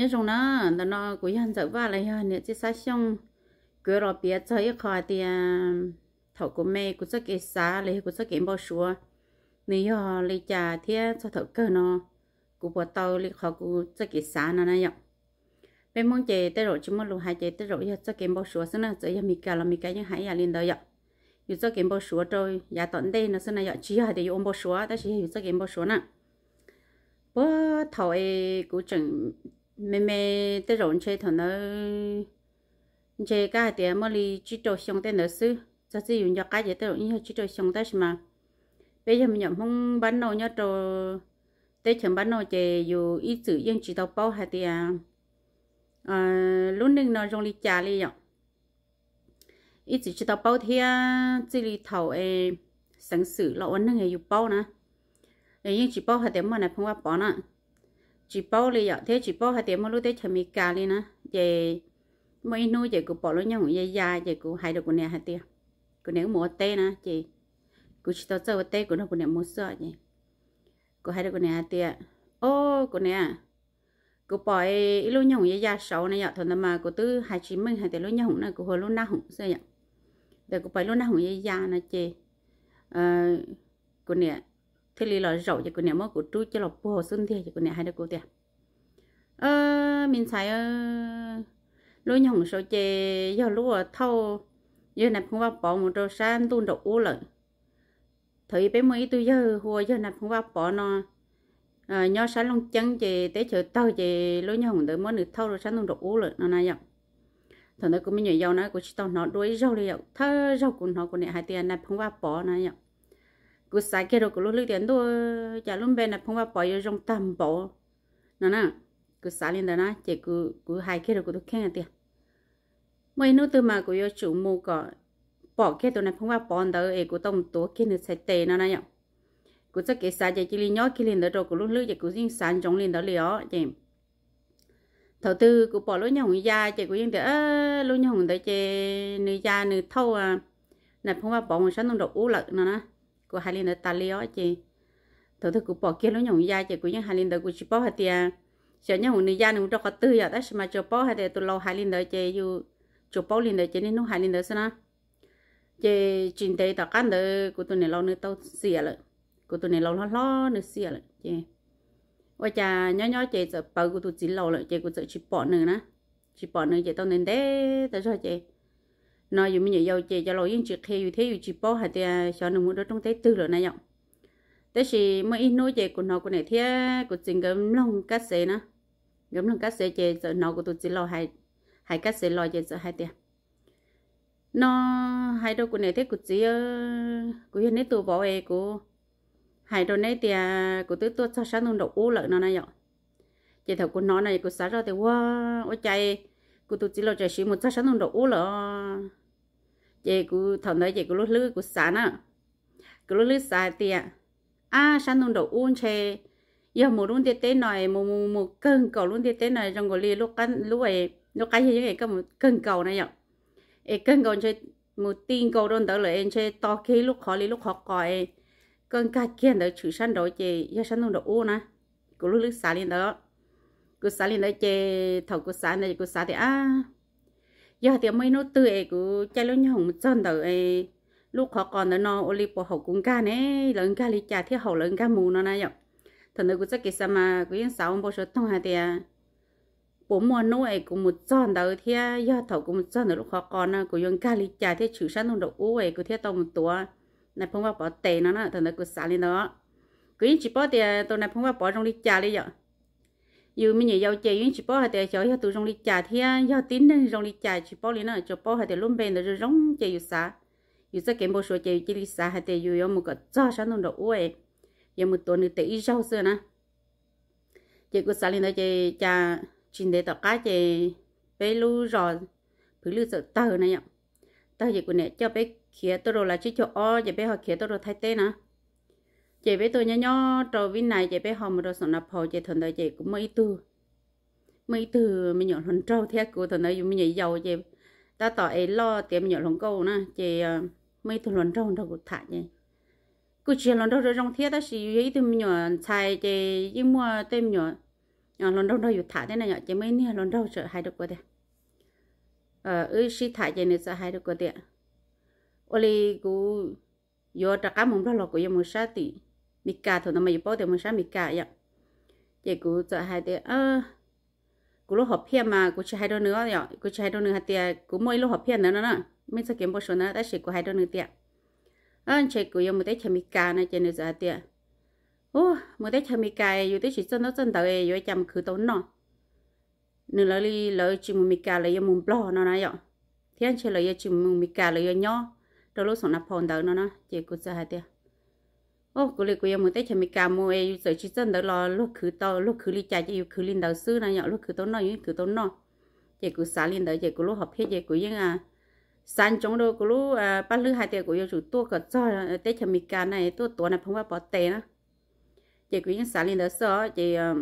nhớ rằng nó nó nó cũng hiện giờ vào lại hiện nữa chứ sao xong cứ lo biết cho ít khỏi thì à, thầu của mẹ cũng rất cái xa lấy cũng rất cái bao số nếu họ lấy trà thì cho thầu cơ nó cũng bỏ đầu lấy họ cũng rất cái xa nó này nhở bên mong chờ tới rồi chúng mình luôn hai chờ tới rồi cho cái bao số xưa giờ giờ mình cả là mình cả những hai nhà lên đó nhở dù cho cái bao số rồi nhà tận đây nó xong này giờ chỉ hai để ôm bao số đó chỉ dù cho cái bao số nè bố thầu ấy cũng chẳng mẹ mẹ tới rộn chơi thằng nó chơi cả thì em mới chỉ cho xong tới nó xứ cho chỉ dụng cho cái gì tới rộn như chỉ cho xong tới mà bây giờ mình nhận không bán nồi nhớ trâu tới chẳng bán nồi chơi dù ít sử dân chỉ tàu bao hay thì à, à lúc nưng nó dùng đi trả đi nhở ít sử chỉ tàu bao thì chỉ à, đi thầu em sáng sử lão ăn nưng hay dù bao nè nhưng chỉ bao hay thì mà này không qua bỏ nè chỉ bao lì ạ thế chỉ bao hai tiếng mà lúc đấy chả mi cà đi nè về mỗi nô về cũng bỏ lối nhau cũng dài dài về cũng hai được con này hai tiếng cũng nè mua tê nè chị cũng chỉ tao chơi tê cũng nó cũng nè mua sợ vậy cũng hai được con này hai tiếng ô con này, cô bỏ ít lối nhau cũng dài sáu này ạ thôi mà cô tư hai chín mươi hai tiếng lối nhau này cô hồi lối na hùng sao vậy để cô bỏ lối na hùng dài dài nè chị à ờ, cũng nè thế li là rậu cho cô nè mất của chú cho là bò xuân thiệt cho cô nè hai đứa cô tiền. ờ mình xài ờ, lúa nhồng số chè giờ lúa thâu giờ nạp không vào bỏ một trâu san tuôn đậu u lợn thấy bé mới tôi giờ hùa giờ nạp không vào bỏ nó à, ờ, nho sáng lông chân chè té chở tàu chè lúa nhồng tới mới được thâu rồi san tuôn đậu u lợn nó này vậy thằng nó cũng mới nhảy dầu nó cũng chỉ tao nó đuối rau đi vậy thơ rau của nó của nè hai tiền nạp không vào bỏ nó vậy cứ sai cái đó, cứ lúc lúc tiền đồ chả lúc bên này phong ba bỏ trong tầm bỏ nè nè cứ sai lên đó nè chỉ cứ cứ hai cái đó cứ tôi khen tiền mấy nô từ mà cứ yêu chủ mù cọ bỏ cái tụi này phong ba bỏ đó ấy cứ tông tố cái nữa sai tệ nè nè nhở cứ chắc cái sai chỉ chỉ lên nhớ cái lên đó rồi cứ lúc lúc chỉ cứ riêng sáng trong lên đó liền chị thầu tư cứ bỏ lối nhà hùng gia chỉ cứ riêng để lối nhà hùng tới chỉ nữ gia nữ thâu à này phong ba bỏ một sáng tông độc u lợn nè nè của hai linh ta lió chị thổ thổ cụ bỏ kia nó nhộng da chị của những hai linh đó của chị bỏ hai tia sợ nhau hùng da nó cho có tư giờ đấy mà cho bỏ hai tiền, tôi lâu hai linh đó chị dù cho bỏ linh đó chị nên nó hai linh đó sao nó chị trình tây tao cán đó của tôi này lâu nữa tao xỉa rồi của tôi này lâu lo lo nữa xỉa rồi chị ôi cha nhỏ nhỏ chị sợ bảo của tôi chỉ lâu rồi chị của sợ chỉ bỏ nữa nè chỉ bỏ nữa chị tao nên thế tao cho chị nó dùng mình dầu chị cho lối yên chị khi dù thế dù chị bỏ hạt thì à, cho nó muốn đó trong thế tư rồi này nhở thế thì mới in nuôi chị của nó của này thế của chính gấm lông cá sấu nó, gấm lông cá sấu chị sợ nó của tụi chỉ lo hai hai cá sấu lo chị sợ hai tiền nó hai đôi của này thế của chị ờ, của hiện nay tụi bỏ về của hai đôi này thì của tôi tôi cho sáng luôn đầu u lợn nó này nhở chị thầu của nó này của sáng ra thì wow ôi chạy của tôi chỉ lo chạy xí một sao sáng luôn đầu u lợn chị cứ thằng đấy chị cứ lướt lướt cứ sáng á cứ lướt lướt sáng tiệt à sáng luôn đồ uốn chè giờ một luôn tiệt tế này một một một cơn cầu luôn tiệt tế này trong cái lúc cái lúc ấy lúc cái gì vậy cái một cơn cầu này nhở ấy cơn cầu chơi một tin cầu đơn đó là em chơi to khi lúc khó lúc khó còi cơn ca kia đó chữ sáng đầu chị giờ sáng luôn đồ uốn á cứ lướt lướt sáng lên đó cứ sáng lên đó chị thầu cứ sáng này cứ sáng thì à giờ thì mấy nó tươi ấy cứ chạy luôn nhau một chân đầu ấy lúc họ còn nó ô li bỏ hậu cũng ca nè lợn ca li chả thì hậu lợn ca mù nó này vậy thằng nó cứ chắc cái sao mà cứ yên sáu bao số tông hai thì bố mua nô ấy cũng một trận đầu thì giờ thầu cũng một chân đầu lúc họ còn nó cứ yên ca li chả thiết chữ sẵn nó đậu ấy cứ thiết tông một tua này phong vào bảo tệ nó nè thằng nó cứ xả lên đó cứ yên chỉ bảo thì tôi này phong vào bảo trong li chả đi vậy yêu mình nhiều chơi chỉ bỏ hai tay cho yêu tụi rong đi chả thì yêu à, tín nên rong đi chả chỉ bỏ lên nữa cho bỏ hai tay luôn bên rồi rong chơi yêu xa yêu xa kiếm bộ số chơi chỉ đi xa hai tay yêu một cái cho sáng luôn đó uế yêu một tuần nữa tới rau xưa nè chơi cứ xa lên đó chơi chả chín để tao cá chơi bé lu rồi thứ lu sợ tao này nhở tao giờ cũng nè cho bé khía tao rồi là chứ cho o giờ bé họ khía tao rồi thay tên nè chị bé tôi nhá nhó trò vin này chị bé hòm rồi xong nạp hồ chị thuần đời chị cũng mấy từ mấy từ mình nhọn hòn trâu thế của thuần đời dùng mình nhảy dầu chị ta tỏ ấy lo tiệm mình nhọn hòn câu nè chị ờ, mấy từ lồng trâu đâu cũng thả nhỉ cứ chuyện lồng đầu rồi trong thiết đó xì ấy từ mình nhọn xài chị nhưng mà tên nhọn nhọn lồng đầu đâu dùng thả thế này nhở chị mấy nè lồng đầu sợ hai được quá đấy ờ ư xí thả chị này sợ hai được quá đấy Oli ku yo takam của em một yo tỷ mì cả thôi nó mày bỏ thì mình sáng mì cả vậy vậy cô cho hai đứa ờ, cô lúc họp phiên mà cô chỉ hai đứa nữa vậy cô chỉ hai đứa nữa hạt tiền cũng mỗi lúc họp phiên nữa nữa mình sẽ kiếm bao số nữa đã chỉ có hai đứa nữa tiền anh chị cũng yêu một cái chăm mì cả này chị nữa giờ tiền ô một cái chăm mì cả yêu tới chỉ cho nó chân đầu yêu chăm cứ tốn nọ nữa là đi lỡ chỉ một mi cả là yêu một blog nó này vậy thì anh chị là yêu chỉ một mi cả là yêu nhỏ đôi lúc sống nạp hồn đầu nó nó chị cũng sẽ hai tiền ô cô lấy cô em muốn tới chém cà mua em giờ chỉ chân đó lo lúc khử tao lúc khử ly chạy chỉ khử linh đầu sư này nhỏ lúc khử tao nói những khử tao nói chỉ cô xả linh đầu chỉ cô lúc học hết chỉ cô những à sáng chống đâu cô lúc à, bắt lư hai tiệc cô yêu chủ tua cả cho à, tới chém cà này tua tua này không phải bỏ tệ nữa chỉ cô những xả linh đầu sợ chỉ à,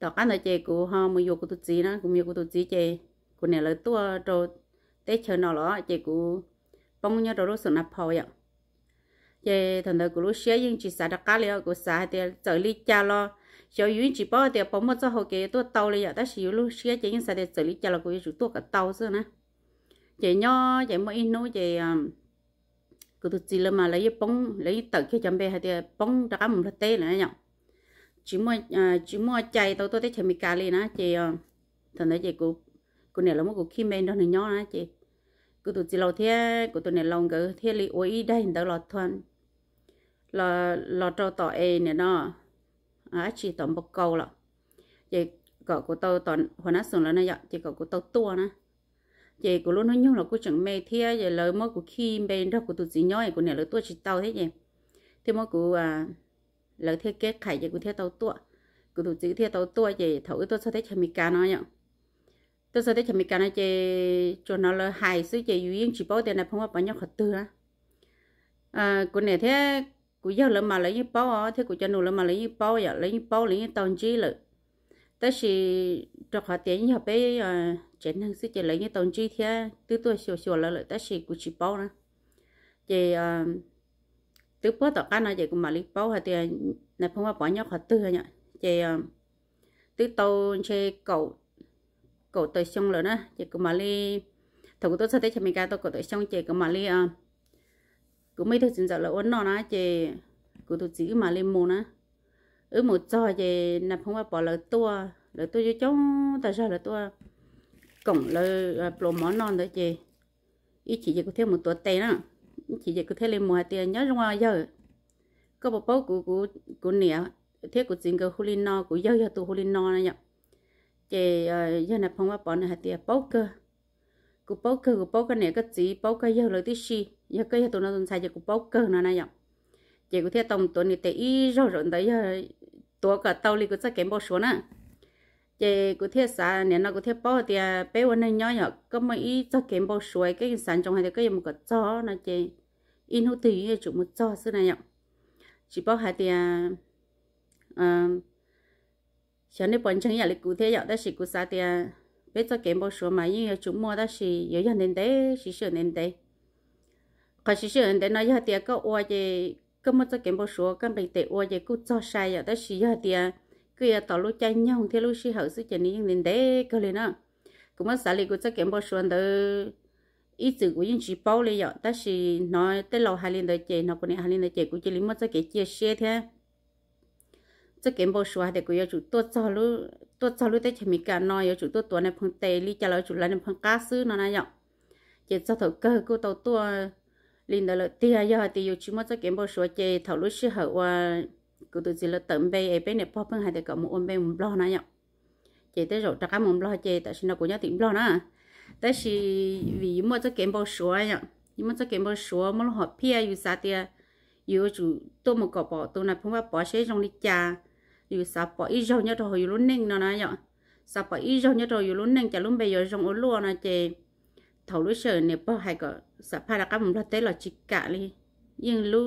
đó cái này chị cô họ mua vô cô tu chỉ nó cũng mua cô tu chỉ chị cô này là tua rồi tới chờ nó lo, chị cô bông nhau rồi rồi sụn nạp phơi vậy ye thằng đó cũng lúc xưa chỉ xả đặc cá liền cũng xả thì trở lý cha lo cho yên chỉ bảo thì bảo mất cho họ cái tôi tàu liền đó xíu lúc xưa chỉ yên xả thì lý cha lo cũng chụp tôi cái tàu xưa nè chị nhó chị mới in nô chị ờ, cứ tụt gì mà lấy bông lấy tờ ờ, khi chuẩn bị hay thì bông đặc cá một thật tê nữa nhở chỉ mua chỉ mua chạy tôi tôi thấy chuẩn bị cà ri nữa, chị thằng đó chị cũng cũng này là một cuộc khi men đó này nhó á chị cứ tụt gì lâu thế cứ tụt nè lâu cứ thế li ôi đây đâu lọt thuần là là cho tỏ e nè nó à chỉ tỏ một câu lọ, vậy cậu của tôi tỏ hồi nãy xuống là nó vậy chỉ cậu của tôi tua nè vậy của luôn nói nhung là của chẳng mê thia vậy lời mơ của khi bên đó của tụi gì nhói của nè lời tua chỉ tao thế vậy thì mơ của à lời thiết kế khải vậy của thiết tao tua của tụi chữ thiết tao tua vậy thấu tôi sẽ thấy chả mì cá nó nhở tôi sẽ thấy chả mì cá nó chơi cho nó là hài suy, chơi duyên chỉ bảo tiền này không có bao nhiêu khó tư á à của nè thế cú giao lỡ mà lấy như bao á thế cú cho nụ lỡ mà lấy như bao vậy lấy như bao lấy như tông chi lợ ta chỉ cho họ tiền như họ bé à, chén hàng xí chỉ lấy như tông chi thế tứ tuổi xìu xìu lỡ lỡ ta chỉ cú chỉ bao nữa chỉ à, tứ bao tao cá nói chỉ cú mà lấy bao họ tiền này không có bỏ nhóc họ tư nhở chỉ à, tứ tàu chơi cậu cậu tới sông lỡ nữa chỉ cú mà lấy thằng tôi sẽ thế cho mình cái tôi cậu tới sông, chỉ cú mà lấy cũng mấy thứ sinh giờ là uốn nó nó chè cũng tụt chỉ mà lên mồ nó ở một trò chè nạp không phải bỏ lỡ tua lỡ tua cho cháu tại sao lỡ tua cổng lỡ plom à, món non đấy chè ít chỉ chỉ có thêm một tuột tay nữa chỉ chỉ có thêm lên mùa tiền nhớ trong ngoài giờ có bộ bố của của của nẻ, thế của chính cơ linh no của giờ giờ tụ linh no này nhở chị à, giờ này phong ba bọn này tiền bao cơ của bao cơ của bao cái nè cái gì bao cái giờ lời tí xì giờ cái tụi nó tuần sai giờ cũng bốc cơ nó này nhở giờ có thể tổng tuần thì tới ít rồi rồi đấy giờ tua cả tàu đi có chắc kém bao số nữa giờ có thể sa nè nó có thể bao thì à, bé vẫn nên nhỏ nhở có mấy ít chắc kém bao số cái sản trong hai cái một cái cho nó chị in hút thì chủ một cho xưa này nhở chỉ bao hai thì à, à cho nên bọn chúng nhà lịch cụ thể dạo đó chỉ cụ sa thì à, biết cho kém bao số mà nhưng chúng mua đó là yếu dần đến đấy chỉ sửa đến đấy 可是现在那一点个我的，根本就跟不说，根本得我的够早晒呀，但是一点，个要到路家娘，铁路是好是真的用人得个了呢，根本啥哩个就跟不说的，一直我用去包了呀，但是那在老海里头接，那过年海里头接，估计你莫再给接些天。这根本说还得个要就多走路，多走路在前面干呢，要就多多那碰地里，家老就来那碰家事那那样，也早头个个到多。linh đó là tia giờ thì yêu chúng mất cho kiếm bao số chơi thầu lúc xưa hậu qua cứ tự chỉ là tận bê ấy bên này pop bên hai thì cậu một ôm bên một lo nãy nhở chơi tới rồi chắc một lo chơi tại sao nó cũng nhớ tiếng lo nữa tại vì vì mất cho kiếm bao số nhở nhưng mà cho kiếm bao số mà nó học pia yêu sao tia yêu chủ tôi một cậu bỏ tôi là không phải bỏ xe trong đi cha yêu sao bỏ ít dầu nhớ rồi yêu luôn neng nó nãy nhở sao bỏ ít dầu nhớ rồi yêu luôn neng chả luôn bây giờ trong ổ luôn nãy chơi thầu lúa sờ nè bao hai cái sả pha là các mầm lo tế là chỉ cả đi nhưng lú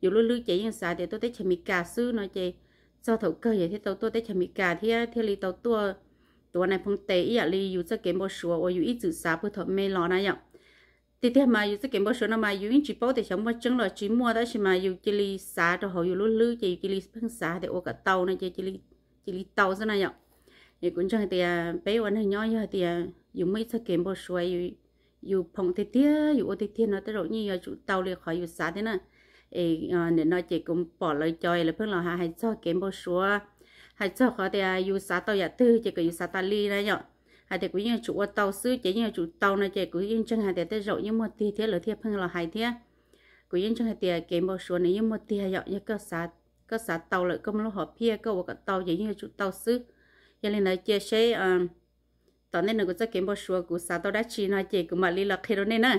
dù lú lú chạy nhưng sả thì tôi tới chả mì cà sư nó chạy sau thầu cơ vậy thì tàu tôi tới chả mì cà thì thì lì tàu tôi ตัวในพงเตอีอะลีอยู่จะเก็บบ่ชัวว่าอยู่อีจือสาเพื่อถอดไม่รอนะอย่างติเทมาอยู่จะเก็บบ่ชัวนะมาอยู่อินจิโปแต่ฉันว่าจังหลอจิมัวได้ใช่มาอยู่จิลีสาตัวเขาอยู่ลุ่นลื้อจะอยู่จิลีเพิ่งสาแต่โอกะเตานะจะจิลีจิลีเตาซะนะอย่างเนี่ยคุณจังเตียเป้วันให้ย่อยเตียอยู่ไม่จะเก็บบ่ชัวอยู่อยู่พงเตี้ยอยู่โอเตี้ยเนาะแต่เรานี่อยู่จุดเตาเลยขออยู่สาเนาะเออเนี่ยน้อยเจกุมปอดเลยจอยเลยเพิ่งเราหาให้ชอบเกมบอชัวให้ชอบเขาแต่อยู่สาเตาอย่าตื้อเจก็อยู่สาตาลีนะเนาะให้แต่กูยังจุดเตาซื้อเจยังจุดเตานะเจกูยังจังให้แต่แต่เรายังหมดทีเทียเลยเทียเพิ่งเราหายเทียกูยังจังให้เตียเกมบอชัวเนี่ยยังหมดทีเนาะยังก็สาก็สาเตาเลยก็มันเราหอบเพียก็ว่าก็เตาอย่างยังจุดเตาซื้อยังเลยนะเจใช้อ่าตอนนี้หนูก็จะเก็บบ่ชัวกูสาตอได้ชีนะเจกูมาลีลักเฮโรเน่นะ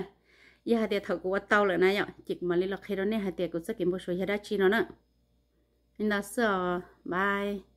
ยาเดียเถากูว่าเตาเลยนะยอจิกมาลีลักเฮโรเน่ฮาเดียกูจะเก็บบ่ชัวยาได้ชีนะนะนี่นะเสือบาย